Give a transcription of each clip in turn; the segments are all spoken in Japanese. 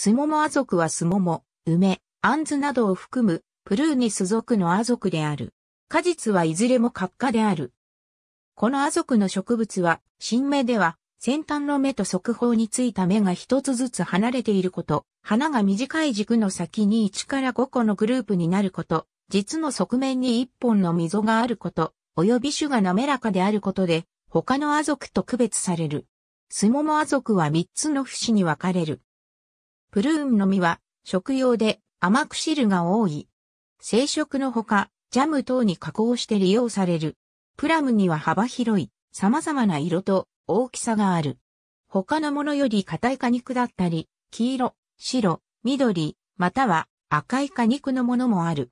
スモモア族はスモモ、梅、アンズなどを含むプルーニス族のア族である。果実はいずれも閣下である。このア族の植物は、新芽では、先端の芽と側方についた芽が一つずつ離れていること、花が短い軸の先に1から5個のグループになること、実の側面に1本の溝があること、及び種が滑らかであることで、他のア族と区別される。スモモア族は3つの節に分かれる。プルーンの実は食用で甘く汁が多い。生食のほか、ジャム等に加工して利用される。プラムには幅広い、様々な色と大きさがある。他のものより硬い果肉だったり、黄色、白、緑、または赤い果肉のものもある。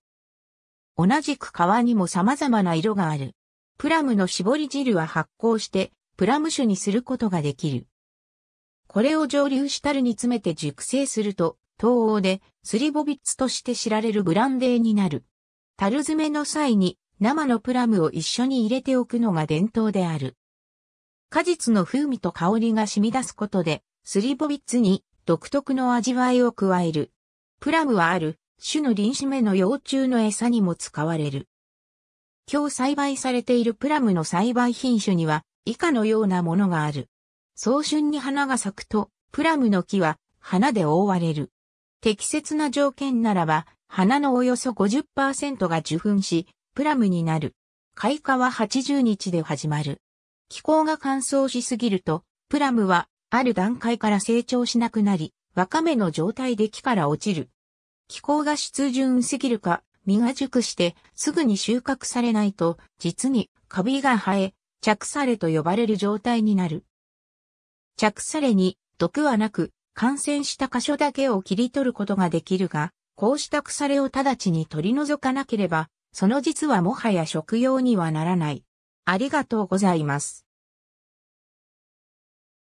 同じく皮にも様々な色がある。プラムの絞り汁は発酵して、プラム酒にすることができる。これを蒸留したるに詰めて熟成すると、東欧でスリボビッツとして知られるブランデーになる。樽詰めの際に生のプラムを一緒に入れておくのが伝統である。果実の風味と香りが染み出すことで、スリボビッツに独特の味わいを加える。プラムはある種の臨死目の幼虫の餌にも使われる。今日栽培されているプラムの栽培品種には以下のようなものがある。早春に花が咲くと、プラムの木は花で覆われる。適切な条件ならば、花のおよそ50%が受粉し、プラムになる。開花は80日で始まる。気候が乾燥しすぎると、プラムはある段階から成長しなくなり、わかめの状態で木から落ちる。気候が湿潤すぎるか、実が熟してすぐに収穫されないと、実にカビが生え、着されと呼ばれる状態になる。着されに毒はなく、感染した箇所だけを切り取ることができるが、こうした腐れを直ちに取り除かなければ、その実はもはや食用にはならない。ありがとうございます。